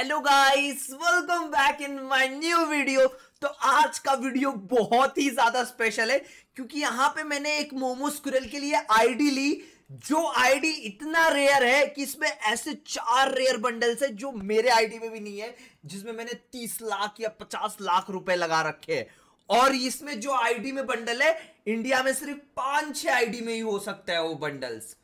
Hello guys welcome back in my new video तो आज का वीडियो बहुत ही ज्यादा स्पेशल है क्योंकि यहां पे मैंने एक मोमो स्क्रेल के लिए आईडी ली जो आईडी इतना रेयर है कि इसमें ऐसे चार रेयर बंडल्स है जो मेरे आईडी में भी नहीं है जिसमें मैंने तीस लाख या पचास लाख रुपए लगा रखे है और इसमें जो आईडी में बंडल है इंडिया में सिर्फ पांच छह आईडी में ही हो सकता है वो बंडल्स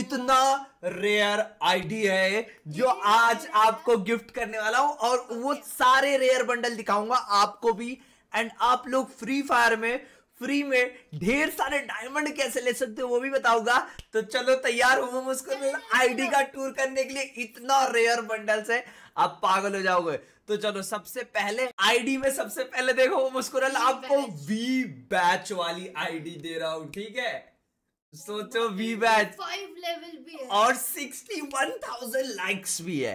इतना रेयर आईडी है जो आज आपको गिफ्ट करने वाला हूं और वो सारे रेयर बंडल दिखाऊंगा आपको भी एंड आप लोग फ्री फायर में फ्री में ढेर सारे डायमंड कैसे ले सकते हो वो भी बताऊंगा तो चलो तैयार हो मुस्कुर आईडी का टूर करने के लिए इतना रेयर बंडल्स है आप पागल हो जाओगे तो चलो सबसे पहले आईडी में सबसे पहले देखो मुस्कुरल आपको वी बैच वाली आईडी दे रहा हूं ठीक है सोचो वी बैच फाइव लेवल भी है और सिक्सटी वन थाउजेंड लाइक्स भी है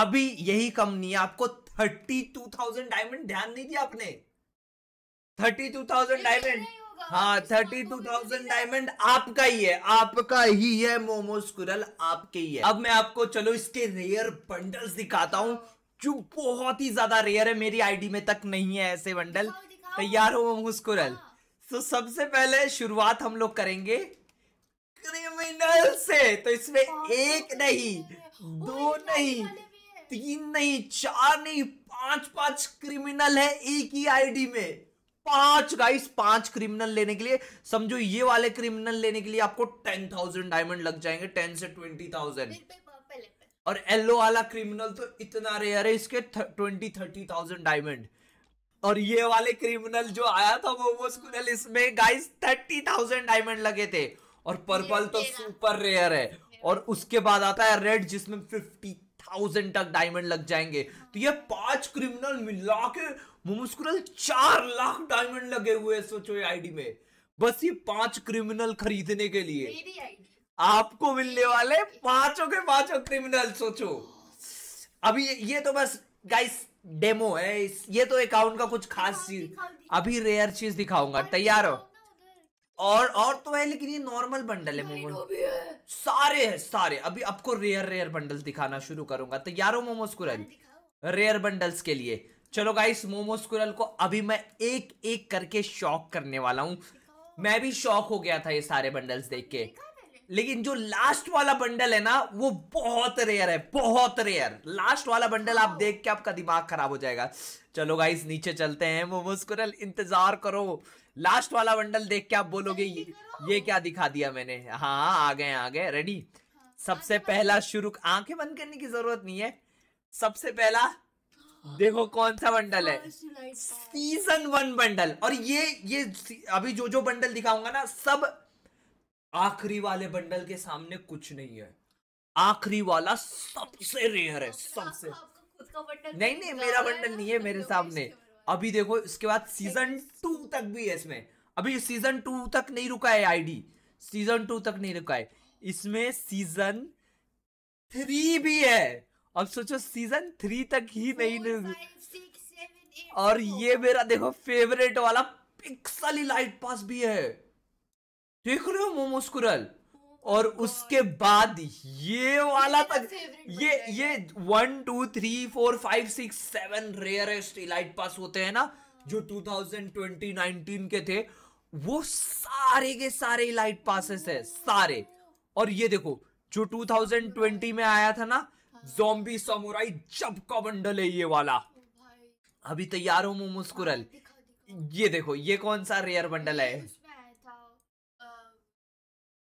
अभी यही कम नहीं है आपको थर्टी टू थाउजेंड डायमंड ध्यान नहीं दिया आपने थर्टी टू थाउजेंड डायमंड हाँ थर्टी टू थाउजेंड डायमंड आपका ही है आपका ही है मोमो स्कूरल आपके ही है अब मैं आपको चलो इसके रेयर बंडल्स दिखाता हूँ जो बहुत ही ज्यादा रेयर है मेरी आईडी में तक नहीं है ऐसे बंडल तैयार हो मोमो स्कूरल हाँ। तो सबसे पहले शुरुआत हम लोग करेंगे क्रिमिनल से तो इसमें एक नहीं दो नहीं तीन नहीं चार नहीं पांच पांच क्रिमिनल है एक ही आईडी में पांच गाइस पांच क्रिमिनल लेने के लिए समझो ये वाले क्रिमिनल लेने के लिए आपको टेन थाउजेंड डायमंड लग जाएंगे टेन से ट्वेंटी थाउजेंड और एलो वाला क्रिमिनल तो इतना रेयर है इसके ट्वेंटी थर्टी थाउजेंड डायमंड और ये वाले क्रिमिनल जो आया था वो वो स्कूल इसमें गाइस थर्टी थाउजेंड डायमंड लगे थे और पर्पल तो सुपर रेयर है और उसके बाद आता है रेड जिसमें फिफ्टी थाउजेंड तक डायमंड लग जाएंगे तो ये पांच क्रिमिनल मिला के मुस्कुरल चार लाख डायमंड लगे हुए सोचो आईडी में बस ये पांच क्रिमिनल खरीदने के लिए आपको मिलने वाले पांचों के पांचों क्रिमिनल सोचो अभी ये तो बस गाइस डेमो है ये तो अकाउंट का कुछ खास हाँ, चीज अभी रेयर चीज दिखाऊंगा तैयार हो और और तो है लेकिन ये नॉर्मल बंडल है मोमोज सारे है सारे अभी आपको रेयर रेयर बंडल दिखाना शुरू करूंगा तैयार हो मोमोज कुरल रेयर बंडल्स के लिए चलो गाइस मोमोज कुरल को अभी मैं एक एक करके शॉक करने वाला हूँ मैं भी शॉक हो गया था ये सारे बंडल्स देख के लेकिन जो लास्ट वाला बंडल है ना वो बहुत रेयर है बहुत रेयर लास्ट वाला बंडल आप देख के आपका दिमाग खराब हो जाएगा चलो गाइस नीचे चलते हैं मोमोज कुरल इंतजार करो लास्ट वाला बंडल देख के आप बोलोगे ये, ये क्या दिखा दिया मैंने हाँ आ गए आ गए रेडी हाँ, सबसे पहला शुरू आंखें बंद करने की जरूरत नहीं है सबसे पहला देखो कौन सा बंडल है सीजन वन बंडल और ये ये अभी जो जो बंडल दिखाऊंगा ना सब आखिरी वाले बंडल के सामने कुछ नहीं है आखिरी वाला सबसे रेयर है सबसे नहीं नहीं मेरा बंडल नहीं है मेरे तो सामने अभी देखो इसके बाद सीजन टू तक भी है इसमें अभी सीजन टू तक नहीं रुका है आईडी सीजन टू तक नहीं रुका है इसमें सीजन थ्री भी है अब सोचो सीजन थ्री तक ही नहीं, और ये मेरा देखो फेवरेट वाला पिक्सल लाइट पास भी है देख रहे हो मोमोस्कुरल और उसके बाद ये वाला तक ये ये one two three four five six seven rarest elite pass होते हैं ना जो 2020 19 के थे वो सारे के सारे इलाइट पासेस है सारे और ये देखो जो 2020 में आया था ना जोम्बी हाँ। समुराई जब का बंडल है ये वाला अभी तैयार हो मुस्कुरल हाँ, ये देखो ये कौन सा रेयर बंडल है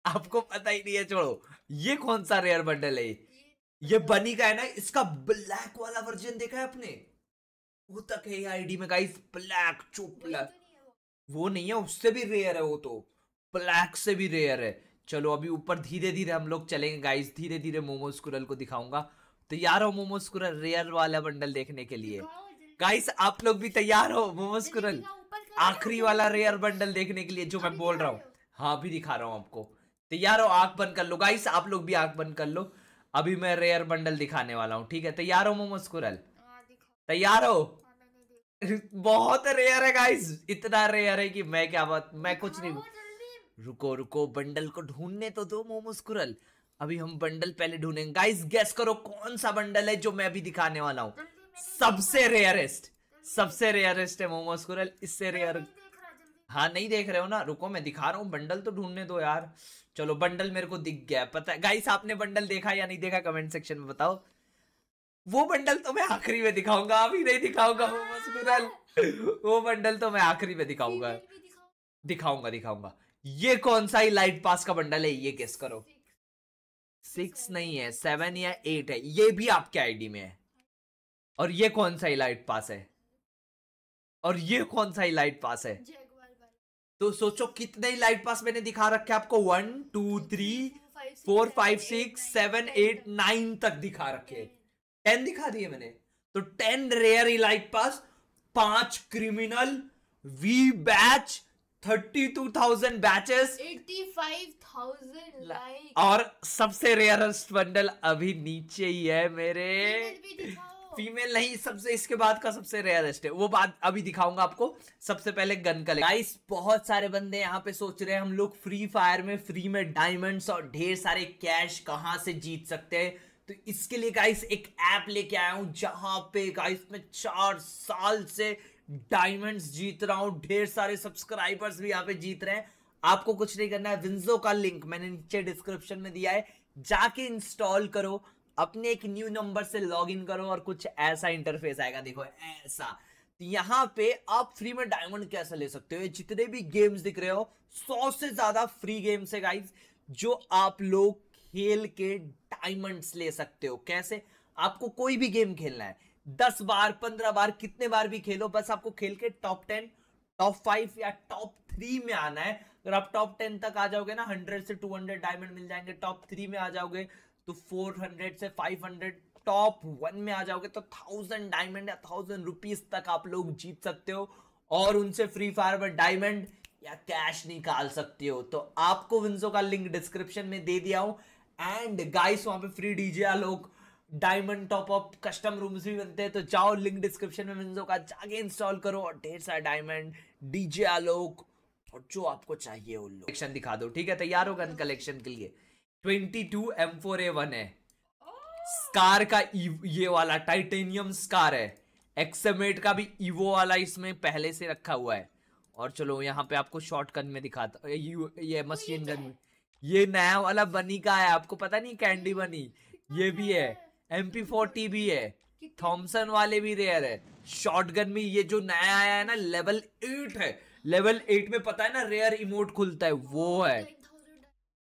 आपको पता ही नहीं है छोड़ो ये कौन सा रेयर बंडल है ये बनी तो का है ना इसका ब्लैक वाला वर्जन देखा है आपने वो तक है आईडी में गाइस ब्लैक चू वो नहीं है उससे भी रेयर है वो तो ब्लैक से भी रेयर है चलो अभी ऊपर धीरे धीरे हम लोग चलेंगे गाइस धीरे धीरे मोमो स्कुरल को दिखाऊंगा तैयार हो मोमो स्कुरल रेयर वाला बंडल देखने के लिए गाइस आप लोग भी तैयार हो मोमो स्कूरल आखिरी वाला रेयर बंडल देखने के लिए जो मैं बोल रहा हूँ हाँ भी दिखा रहा हूँ आपको तैयार हो आंख बंद कर लो गाइस आप लोग भी आंख बंद कर लो अभी मैं रेयर बंडल दिखाने वाला हूँ ठीक है तैयार हो मोमो स्कूरल हाँ, तैयार हो हाँ, बहुत रेयर है गाइस इतना रेयर है कि मैं क्या बात मैं कुछ नहीं रुको रुको बंडल को ढूंढने तो दो मोमो स्कूरल अभी हम बंडल पहले ढूंढेंगे गाइस गैस करो कौन सा बंडल है जो मैं अभी दिखाने वाला हूँ सबसे रेयरेस्ट सबसे रेयरेस्ट है मोमो स्कूरल इससे रेयर हाँ नहीं देख रहे हो ना रुको मैं दिखा रहा हूँ बंडल तो ढूंढने दो यार चलो बंडल मेरे को दिख गया पता है गाइस आपने बंडल देखा या नहीं देखा कमेंट सेक्शन में बताओ वो बंडल तो मैं आखिरी में दिखाऊंगा अभी नहीं दिखाऊंगा वो मस्कुरल वो बंडल तो मैं आखिरी में दिखाऊंगा दिखाऊंगा दिखाऊंगा ये कौन सा ही लाइट पास का बंडल है ये गेस करो सिक्स नहीं है सेवन या एट है ये भी आपके आईडी में है और ये कौन सा ही लाइट पास है और ये कौन सा ही लाइट पास है तो सोचो कितने ही लाइट पास मैंने दिखा रखे आपको one two three four five six seven eight nine तक दिखा रखे टेन दिखा दिए मैंने तो टेन रेयर इलाइट पास पांच criminal V badge thirty two thousand badges eighty five thousand और सबसे रेयरस्ट बंडल अभी नीचे ही है मेरे फीमेल नहीं सबसे इसके बाद का सबसे रेयरेस्ट है वो बात अभी दिखाऊंगा आपको सबसे पहले गन का गाइस बहुत सारे बंदे यहाँ पे सोच रहे हैं हम लोग फ्री फायर में फ्री में डायमंड्स और ढेर सारे कैश कहाँ से जीत सकते हैं तो इसके लिए गाइस एक ऐप लेके आया हूँ जहां पे गाइस मैं चार साल से डायमंड्स जीत रहा हूँ ढेर सारे सब्सक्राइबर्स भी यहाँ पे जीत रहे हैं आपको कुछ नहीं करना है विंजो का लिंक मैंने नीचे डिस्क्रिप्शन में दिया है जाके इंस्टॉल करो अपने एक न्यू नंबर से लॉग इन करो और कुछ ऐसा इंटरफेस आएगा देखो ऐसा तो यहाँ पे आप फ्री में डायमंड कैसे ले सकते हो जितने भी गेम्स दिख रहे हो सौ से ज्यादा फ्री गेम्स है गाइज जो आप लोग खेल के डायमंड्स ले सकते हो कैसे आपको कोई भी गेम खेलना है दस बार पंद्रह बार कितने बार भी खेलो बस आपको खेल के टॉप टेन टॉप फाइव या टॉप थ्री में आना है अगर आप टॉप टेन तक आ जाओगे ना हंड्रेड से टू हंड्रेड डायमंड मिल जाएंगे टॉप थ्री में आ जाओगे तो 400 से 500 टॉप वन में आ जाओगे तो थाउजेंड डायमंड या थाउजेंड रुपीज तक आप लोग जीत सकते हो और उनसे फ्री फायर पर डायमंड या कैश निकाल सकते हो तो आपको विंसो का लिंक डिस्क्रिप्शन में दे दिया हूं एंड गाइस वहां पे फ्री डीजे लोग diamond top up custom rooms भी बनते हैं तो जाओ लिंक डिस्क्रिप्शन में विंजो का जाके इंस्टॉल करो और ढेर सारा डायमंड डीजे आलोक और जो आपको चाहिए वो लोग कलेक्शन दिखा दो ठीक है तैयार हो गन कलेक्शन के लिए twenty two M four A one है स्कार oh! का ये वाला टाइटेनियम स्कार है एक्समेट का भी इवो वाला इसमें पहले से रखा हुआ है और चलो यहाँ पे आपको शॉर्ट गन में दिखाता ये, मशीन गन में ये नया वाला बनी का है आपको पता नहीं कैंडी बनी ये भी है एम पी फोर्टी भी है थॉमसन वाले भी रेयर है शॉर्ट गन में ये जो नया आया है ना लेवल एट है लेवल एट में पता है ना रेयर इमोट खुलता है वो है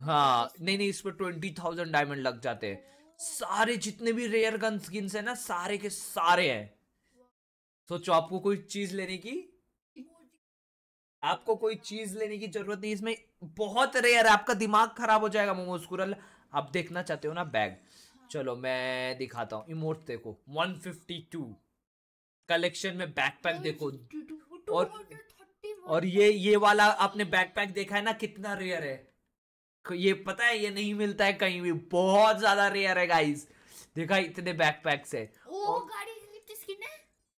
हाँ नहीं नहीं इसमें ट्वेंटी थाउजेंड डायमंड लग जाते हैं सारे जितने भी रेयर गन स्किन्स है ना सारे के सारे हैं सोचो आपको कोई चीज लेने की आपको कोई चीज लेने की जरूरत नहीं इसमें बहुत रेयर है आपका दिमाग खराब हो जाएगा मोमोज आप देखना चाहते हो ना बैग चलो मैं दिखाता हूँ इमोट देखो 152 कलेक्शन में बैकपैक देखो और और ये ये वाला आपने बैकपैक देखा है ना कितना रेयर है ये पता है ये नहीं मिलता है कहीं भी बहुत ज्यादा रेयर है गाइस देखा इतने बैकपैक्स है ओ, गाड़ी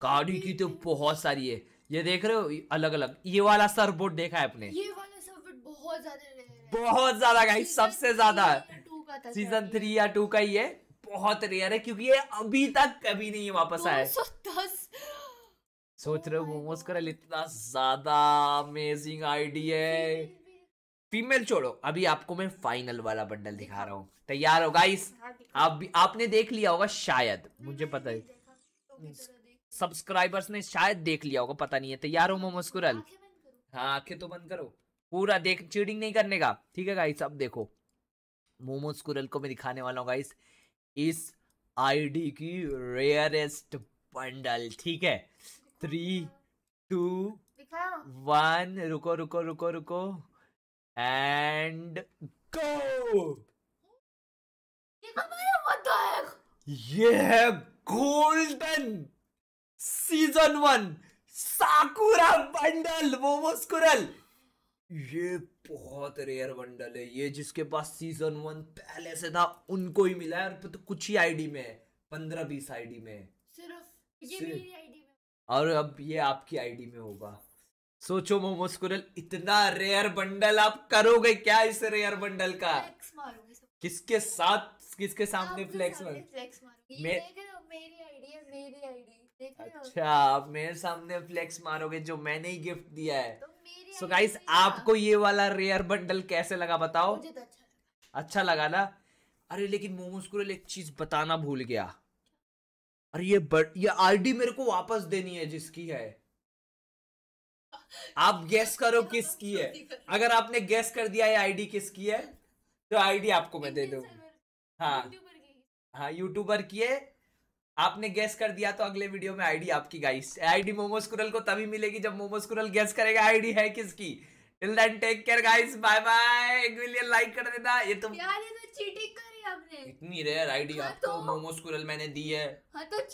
गाड़ी की तो बहुत सारी है ये देख रहे हो अलग अलग ये वाला सर बोर्ड देखा है अपने ये वाला बहुत ज्यादा बहुत गाइस सबसे ज्यादा सीजन थ्री या टू का ही है बहुत रेयर है क्योंकि ये अभी तक कभी नहीं वापस आया सोच रहे हो oh मोमोज करल इतना ज्यादा अमेजिंग आइडिया है फीमेल छोड़ो अभी आपको मैं फाइनल वाला बंडल दिखा रहा हूँ तैयार हो गाइस आप आपने देख लिया होगा शायद मुझे पता है तो सब्सक्राइबर्स ने शायद देख लिया होगा पता नहीं है तैयार हो मोमोस हाँ आंखें तो बंद करो पूरा देख चीटिंग नहीं करने का ठीक है गाइस अब देखो मोमोस्कुरल को मैं दिखाने वाला हूँ गाइस इस आईडी की रेयरेस्ट बंडल ठीक है थ्री टू वन रुको रुको रुको रुको एंड गो ये है golden season one Sakura bundle वो मोमोस्कुरल ये बहुत रेयर बंडल है ये जिसके पास सीजन वन पहले से था उनको ही मिला है और तो कुछ ही आईडी में है पंद्रह बीस आईडी में है सिर्फ ये मेरी आईडी में और अब ये आपकी आईडी में होगा सोचो मोमो स्कुरल इतना रेयर बंडल आप करोगे क्या इस रेयर बंडल का किसके साथ किसके सामने फ्लेक्स मार फ्लेक्स अच्छा आप मेरे सामने फ्लेक्स मारोगे जो मैंने ही गिफ्ट दिया है सो तो गाइस so आपको ये वाला रेयर बंडल कैसे लगा बताओ मुझे तो अच्छा लगा अच्छा लगा ना अरे लेकिन मोमो स्कुरल एक चीज बताना भूल गया अरे ये बट ये आईडी मेरे को वापस देनी है जिसकी है आप गैस करो किसकी है अगर आपने गैस कर दिया ये आईडी किसकी है तो आईडी आपको मैं दे दूँ हाँ हाँ यूट्यूबर की है आपने गैस कर दिया तो अगले वीडियो में आईडी आपकी गाइस आईडी मोमोस कुरल को तभी मिलेगी जब मोमोस कुरल गैस करेगा आईडी है किसकी till then take care guys bye bye एक मिलियन लाइक कर देना ये तो यार ये तो चीटिंग करी आपने इतनी रेयर आईडी हाँ आपको तो, मोमोस कुरल मैंने दी है हाँ तो